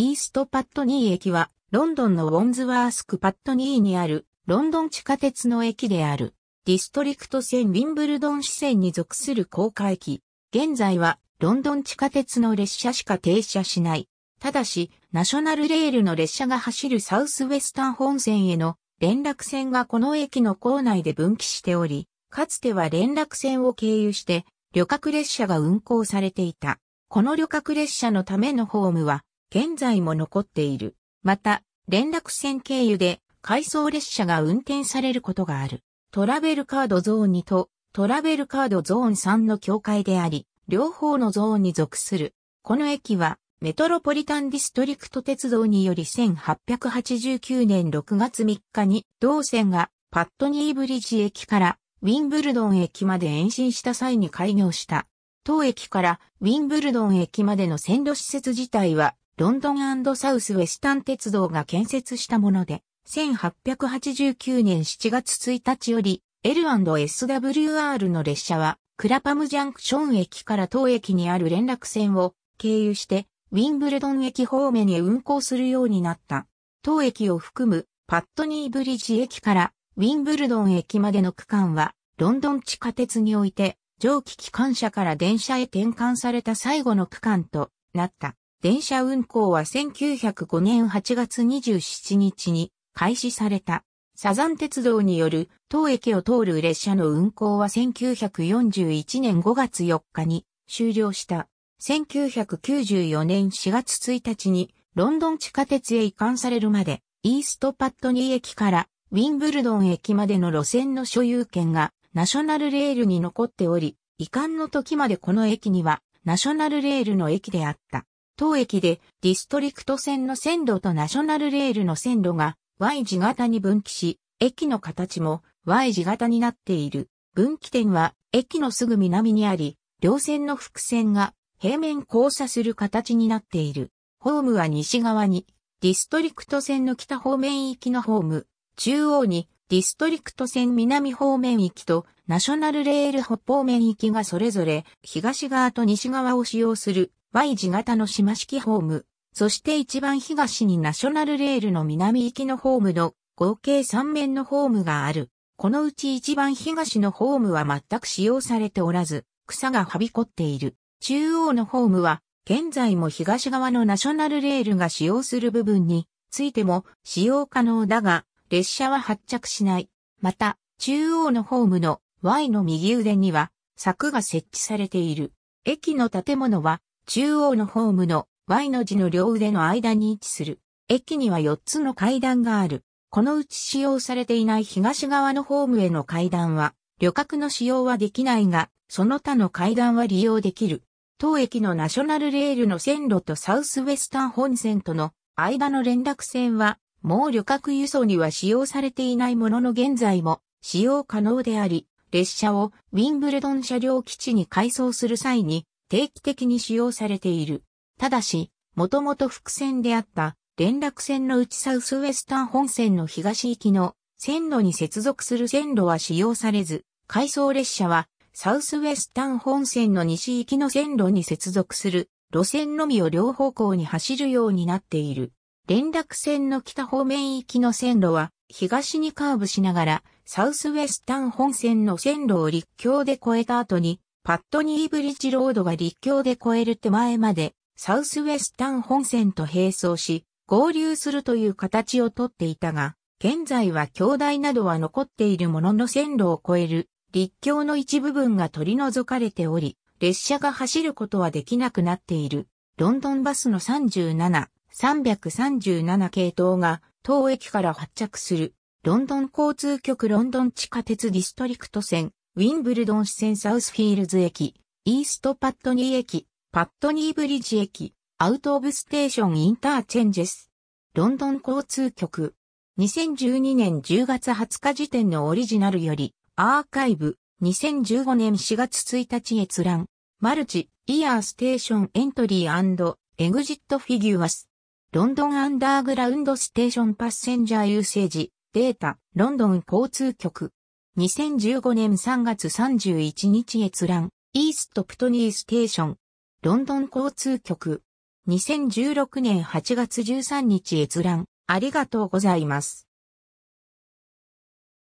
イーストパットニー駅は、ロンドンのウォンズワースクパットニーにある、ロンドン地下鉄の駅である。ディストリクト線ウィンブルドン支線に属する高架駅。現在は、ロンドン地下鉄の列車しか停車しない。ただし、ナショナルレールの列車が走るサウスウェスタン本線への連絡線がこの駅の構内で分岐しており、かつては連絡線を経由して旅客列車が運行されていた。この旅客列車のためのホームは現在も残っている。また、連絡線経由で回送列車が運転されることがある。トラベルカードゾーン2とトラベルカードゾーン3の境界であり、両方のゾーンに属する。この駅はメトロポリタンディストリクト鉄道により1889年6月3日に同線がパットニーブリッジ駅からウィンブルドン駅まで延伸した際に開業した。当駅からウィンブルドン駅までの線路施設自体はロンドンサウスウェスタン鉄道が建設したもので、1889年7月1日より L&SWR の列車はクラパムジャンクション駅から当駅にある連絡線を経由してウィンブルドン駅方面へ運行するようになった。当駅を含むパットニーブリッジ駅からウィンブルドン駅までの区間はロンドン地下鉄において蒸気機関車から電車へ転換された最後の区間となった。電車運行は1905年8月27日に開始された。サザン鉄道による当駅を通る列車の運行は1941年5月4日に終了した。1994年4月1日にロンドン地下鉄へ移管されるまでイーストパットニー駅からウィンブルドン駅までの路線の所有権がナショナルレールに残っており、移管の時までこの駅にはナショナルレールの駅であった。当駅でディストリクト線の線路とナショナルレールの線路が Y 字型に分岐し、駅の形も Y 字型になっている。分岐点は駅のすぐ南にあり、両線の伏線が平面交差する形になっている。ホームは西側にディストリクト線の北方面行きのホーム、中央にディストリクト線南方面行きとナショナルレール北方面行きがそれぞれ東側と西側を使用する Y 字型の島式ホーム、そして一番東にナショナルレールの南行きのホームの合計3面のホームがある。このうち一番東のホームは全く使用されておらず、草がはびこっている。中央のホームは、現在も東側のナショナルレールが使用する部分についても使用可能だが、列車は発着しない。また、中央のホームの Y の右腕には柵が設置されている。駅の建物は中央のホームの Y の字の両腕の間に位置する。駅には4つの階段がある。このうち使用されていない東側のホームへの階段は、旅客の使用はできないが、その他の階段は利用できる。当駅のナショナルレールの線路とサウスウェスタン本線との間の連絡線は、もう旅客輸送には使用されていないものの現在も使用可能であり、列車をウィンブルドン車両基地に改装する際に定期的に使用されている。ただし、もともと伏線であった連絡線の内サウスウェスタン本線の東行きの線路に接続する線路は使用されず、回送列車はサウスウェスタン本線の西行きの線路に接続する路線のみを両方向に走るようになっている。連絡線の北方面行きの線路は東にカーブしながらサウスウェスタン本線の線路を陸橋で越えた後にパットニーブリッジロードが立教で越える手前まで、サウスウェスタン本線と並走し、合流するという形をとっていたが、現在は京台などは残っているものの線路を越える立教の一部分が取り除かれており、列車が走ることはできなくなっている。ロンドンバスの37、337系統が当駅から発着する。ロンドン交通局ロンドン地下鉄ディストリクト線ウィンブルドン支線サウスフィールズ駅、イーストパットニー駅、パットニーブリッジ駅、アウトオブステーションインターチェンジス。ロンドン交通局。2012年10月20日時点のオリジナルより、アーカイブ、2015年4月1日閲覧。マルチ、イヤーステーションエントリーエグジットフィギュアス。ロンドンアンダーグラウンドステーションパッセンジャーユーセージ、データ、ロンドン交通局。2015年3月31日閲覧、イーストプトニーステーション、ロンドン交通局、2016年8月13日閲覧、ありがとうございます。